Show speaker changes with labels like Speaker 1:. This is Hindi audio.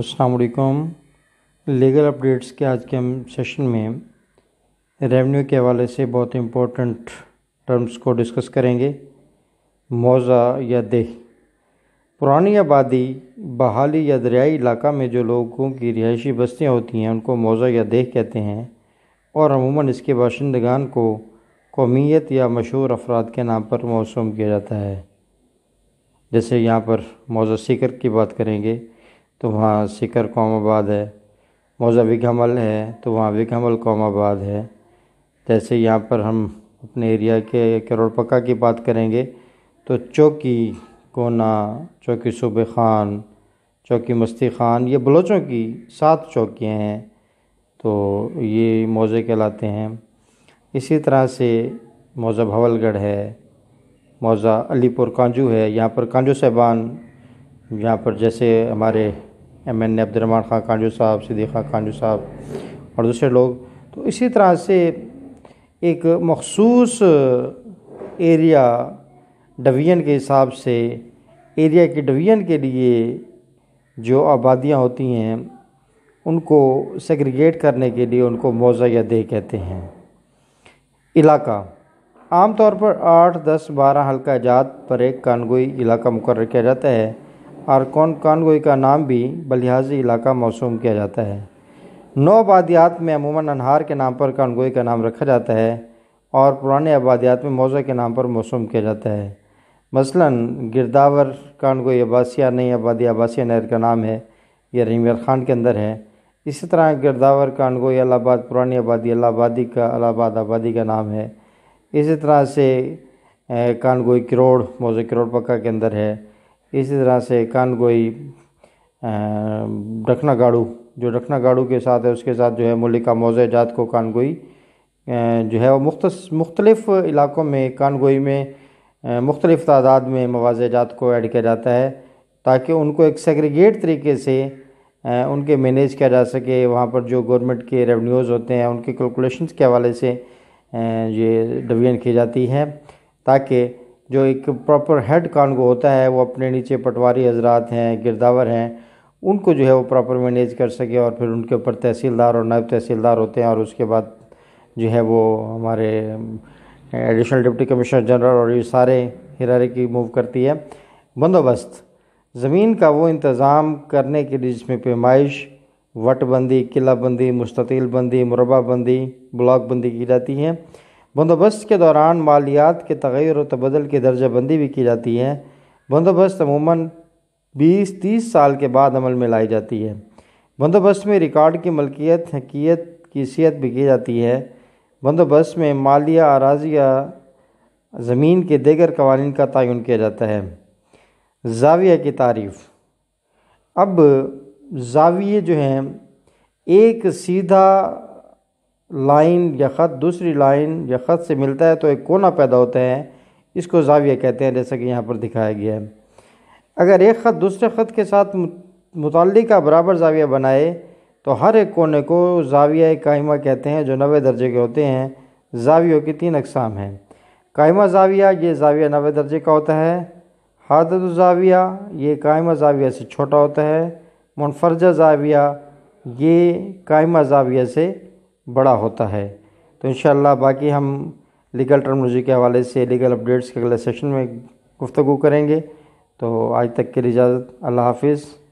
Speaker 1: असलकुम लीगल अपडेट्स के आज के हम सेशन में रेवेन्यू के हवाले से बहुत इम्पोर्टेंट टर्म्स को डिस्कस करेंगे मौज़ा या देह पुरानी आबादी बहाली या दरियाई इलाका में जो लोगों की रिहायशी बस्तियाँ होती हैं उनको मौज़ा या देह कहते हैं और अमूमन इसके बाशिंदगान को कौमीत या मशहूर अफराद के नाम पर मौसम किया जाता है जैसे यहाँ पर मौज़ा सीकर की बात करेंगे तो वहाँ सिकर कौम आबाद है मौजा विघमल है तो वहाँ विघमल आबाद है जैसे यहाँ पर हम अपने एरिया के करोड़पक्का की बात करेंगे तो चौकी कोना चौकी सूबे ख़ान चौकी मस्ती ख़ान ये बलोचों की सात चौकियाँ हैं तो ये मौजे कहलाते हैं इसी तरह से मौज़ा भवलगढ़ है मौज़ा अलीपुर कांजू है यहाँ पर कांजू साहबान यहाँ पर जैसे हमारे एम एन अब्दुलरमान खान कांजू साहब सदीक़ खान कांजू साहब और दूसरे लोग तो इसी तरह से एक मखसूस एरिया डिवीज़न के हिसाब से एरिया के डिवीज़न के लिए जो आबादियाँ होती हैं उनको सेग्रीगेट करने के लिए उनको मौज़ा या दे कहते हैं इलाका आम तौर पर आठ दस बारह हल्का जात पर एक कानगोई इलाका मुकर किया जाता है आरकॉन कानगोई का नाम भी बलिहाजी इलाका मौसूम किया जाता है नौ आबादियात में अमूमन अनहार के नाम पर कानगोई का नाम रखा जाता है और पुराने आबादियात में मौजा के नाम पर मौसू किया जाता है मसलन गिरदावर कानगोई अबासिया नई आबादी आबासिया नहर का नाम है यह रहीमर खान के अंदर है इसी तरह गिरदावर कानगोई अलाहाबाद पुरानी आबादी अलाहाबादी का अलाहाबाद आबादी का नाम है इसी तरह से कानगोई किरोड़ मौजे किरोड़ पक्का के अंदर है इसी तरह से कान गोई रखना गाड़ू जो रखना गाड़ू के साथ है उसके साथ जो है मलिका मौज़ जात को कान गोई जो है वो मुख्त मुख्तलिफ़ इलाक़ों में कान गोई में मुख्तलिफ़ तादाद में मवाज़ जात को ऐड किया जाता है ताकि उनको एक सेग्रीगेट तरीके से उनके मैनेज किया जा सके वहाँ पर जो गवर्नमेंट के रेवन्यूज़ होते हैं उनके कैलकुलेशन के हवाले से ये डिवीजन की जाती है ताकि जो एक प्रॉपर हेड कानगो होता है वो अपने नीचे पटवारी हजरात हैं गिरदावर हैं उनको जो है वो प्रॉपर मैनेज कर सके और फिर उनके ऊपर तहसीलदार और नायब तहसीलदार होते हैं और उसके बाद जो है वो हमारे एडिशनल डिप्टी कमिश्नर जनरल और ये सारे हिरारे की मूव करती है बंदोबस्त ज़मीन का वो इंतज़ाम करने के लिए जिसमें पैमाइश वटबंदी किलाबंदी मुस्तिल बंदी मुरबा बंदी ब्लॉक बंदी की जाती है बंदोबस्त के दौरान मालियात के तगैर और तबदल की दर्जा बंदी भी की जाती है बंदोबस्त अमूमन बीस तीस साल के बाद अमल में लाई जाती है बंदोबस्त में रिकॉर्ड की मलकियत हकीत की सीत भी की जाती है बंदोबस्त में मालिया अराजिया ज़मीन के दीगर कवानीन का तयन किया जाता है जाविया की तारीफ़ अब जाविये जो हैं एक सीधा लाइन या ख़त दूसरी लाइन या ख़त से मिलता है तो एक कोना पैदा होता है इसको जाविया कहते हैं जैसा कि यहाँ पर दिखाया गया है अगर एक ख़त दूसरे ख़त के साथ मुतल का बराबर जाविया बनाए तो हर एक कोने को जाविया कायमा कहते हैं जो नवे दर्जे के होते हैं जावियों की तीन अकसाम हैं कायमा जाविया ये जाविया नवे दर्जे का होता है हादत जाविया ये कायमा जाविया से छोटा होता है मुनफरजा जाविया ये कायमा जाविया से बड़ा होता है तो इन बाकी हम लीगल टर्मोलॉजी के हवाले से लीगल अपडेट्स के अगले सेशन में गुफ्तु करेंगे तो आज तक के लिए इजाज़त अल्लाह हाफिज़